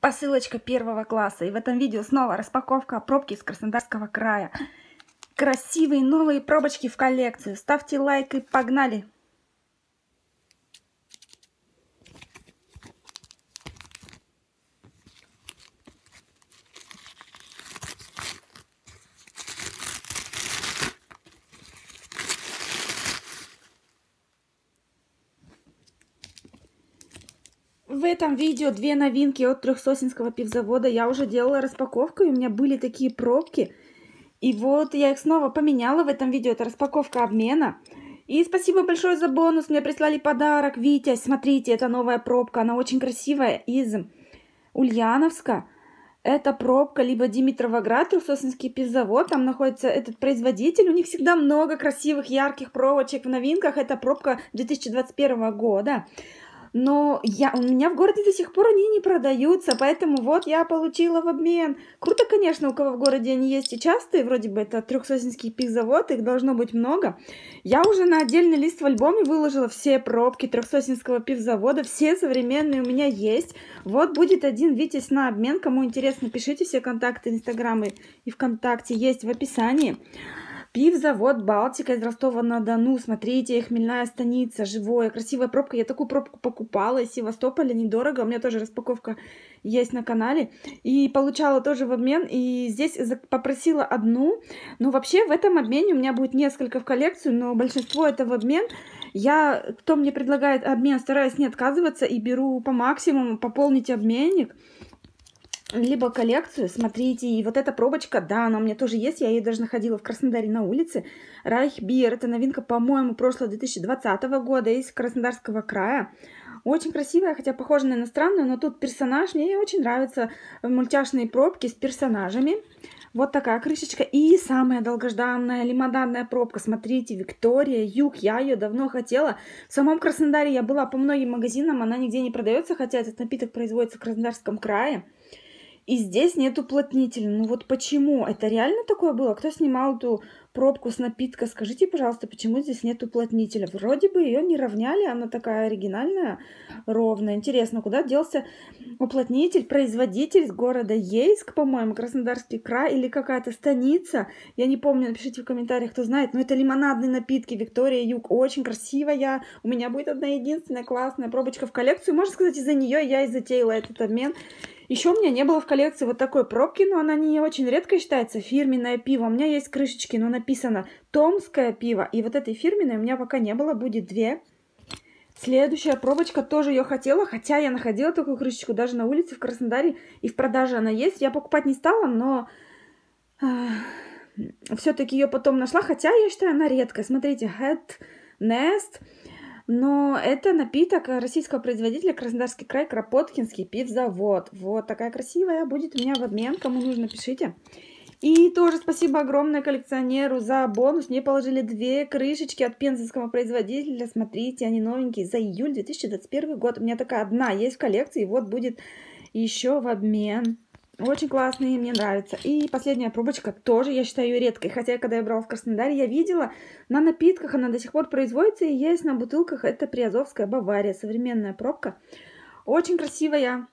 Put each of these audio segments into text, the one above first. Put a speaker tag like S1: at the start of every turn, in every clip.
S1: Посылочка первого класса. И в этом видео снова распаковка пробки из Краснодарского края. Красивые новые пробочки в коллекцию. Ставьте лайк и погнали! В этом видео две новинки от Трехсосинского пивзавода. Я уже делала распаковку, и у меня были такие пробки. И вот я их снова поменяла в этом видео. Это распаковка обмена. И спасибо большое за бонус. Мне прислали подарок. Витя, смотрите, это новая пробка. Она очень красивая из Ульяновска. Это пробка либо Димитровоград, Трусосинский пивзавод. Там находится этот производитель. У них всегда много красивых, ярких пробочек в новинках. Это пробка 2021 года но я, у меня в городе до сих пор они не продаются, поэтому вот я получила в обмен. Круто, конечно, у кого в городе они есть и частые, вроде бы это трехсосинский пивзавод, их должно быть много. Я уже на отдельный лист в альбоме выложила все пробки трехсосинского пивзавода, все современные у меня есть. Вот будет один Витязь на обмен, кому интересно, пишите все контакты, инстаграмы и вконтакте есть в описании. Пивзавод «Балтика» из Ростова-на-Дону. Смотрите, хмельная станица, живое, красивая пробка. Я такую пробку покупала из Севастополя, недорого. У меня тоже распаковка есть на канале. И получала тоже в обмен. И здесь попросила одну. Но вообще в этом обмене у меня будет несколько в коллекцию, но большинство это в обмен. Я, кто мне предлагает обмен, стараюсь не отказываться и беру по максимуму, пополнить обменник либо коллекцию, смотрите, и вот эта пробочка, да, она у меня тоже есть, я ее даже находила в Краснодаре на улице. Райхбир, это новинка, по-моему, прошлого 2020 года из Краснодарского края. Очень красивая, хотя похожа на иностранную, но тут персонаж, мне очень нравятся э, мультяшные пробки с персонажами. Вот такая крышечка. И самая долгожданная лимонадная пробка. Смотрите, Виктория Юг. Я ее давно хотела. В самом Краснодаре я была по многим магазинам. Она нигде не продается, хотя этот напиток производится в Краснодарском крае. И здесь нету уплотнителя. Ну вот почему? Это реально такое было? Кто снимал эту пробку с напитка? Скажите, пожалуйста, почему здесь нету уплотнителя? Вроде бы ее не равняли, она такая оригинальная, ровная. Интересно, куда делся уплотнитель, производитель из города Ейск, по-моему, Краснодарский край или какая-то станица? Я не помню, напишите в комментариях, кто знает. Но это лимонадные напитки Виктория Юг. Очень красивая. У меня будет одна единственная классная пробочка в коллекцию. Можно сказать, из-за нее я и затеяла этот обмен. Еще у меня не было в коллекции вот такой пробки, но она не очень редко считается фирменное пиво. У меня есть крышечки, но написано «Томское пиво». И вот этой фирменной у меня пока не было, будет две. Следующая пробочка, тоже ее хотела, хотя я находила такую крышечку даже на улице в Краснодаре, и в продаже она есть. Я покупать не стала, но все-таки ее потом нашла, хотя я считаю, она редкая. Смотрите, Head Nest но это напиток российского производителя Краснодарский край, Кропоткинский пивзавод. Вот такая красивая будет у меня в обмен. Кому нужно, пишите. И тоже спасибо огромное коллекционеру за бонус. Мне положили две крышечки от пензенского производителя. Смотрите, они новенькие. За июль 2021 год. У меня такая одна есть в коллекции. И вот будет еще в обмен. Очень классные, мне нравятся. И последняя пробочка тоже, я считаю ее редкой. Хотя, когда я брала в Краснодаре, я видела, на напитках она до сих пор производится и есть на бутылках. Это Приазовская Бавария, современная пробка. Очень красивая,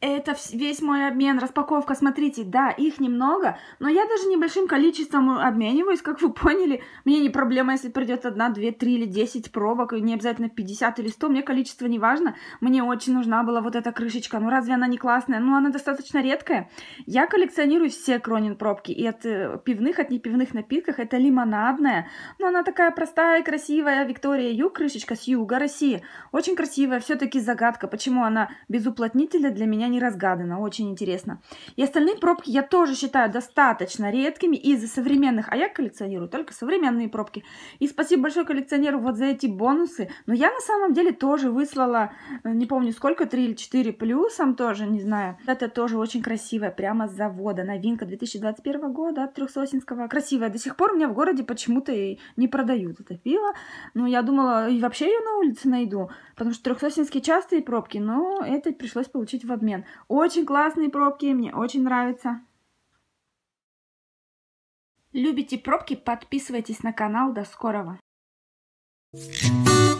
S1: это весь мой обмен, распаковка, смотрите, да, их немного, но я даже небольшим количеством э, обмениваюсь, как вы поняли. Мне не проблема, если придет одна, две, три или десять пробок, не обязательно 50 или 100, мне количество не важно. Мне очень нужна была вот эта крышечка, ну разве она не классная? Ну она достаточно редкая. Я коллекционирую все Кронин пробки, и от э, пивных, от непивных напитков, это лимонадная, но она такая простая и красивая, Виктория Ю, крышечка с юга России. Очень красивая, все-таки загадка, почему она без уплотнителя для меня меня не разгадано, очень интересно. И остальные пробки я тоже считаю достаточно редкими из-за современных, а я коллекционирую только современные пробки. И спасибо большое коллекционеру вот за эти бонусы, но я на самом деле тоже выслала, э, не помню сколько, 3 или 4 плюсом тоже, не знаю. Это тоже очень красивая, прямо с завода, новинка 2021 года от Трехсосинского. Красивая, до сих пор у меня в городе почему-то и не продают это пиво, но ну, я думала, и вообще ее на улице найду, потому что Трехсосинские частые пробки, но это пришлось получить в обмен. Шенген. Очень классные пробки, мне очень нравится. Любите пробки? Подписывайтесь на канал. До скорого! Thank you.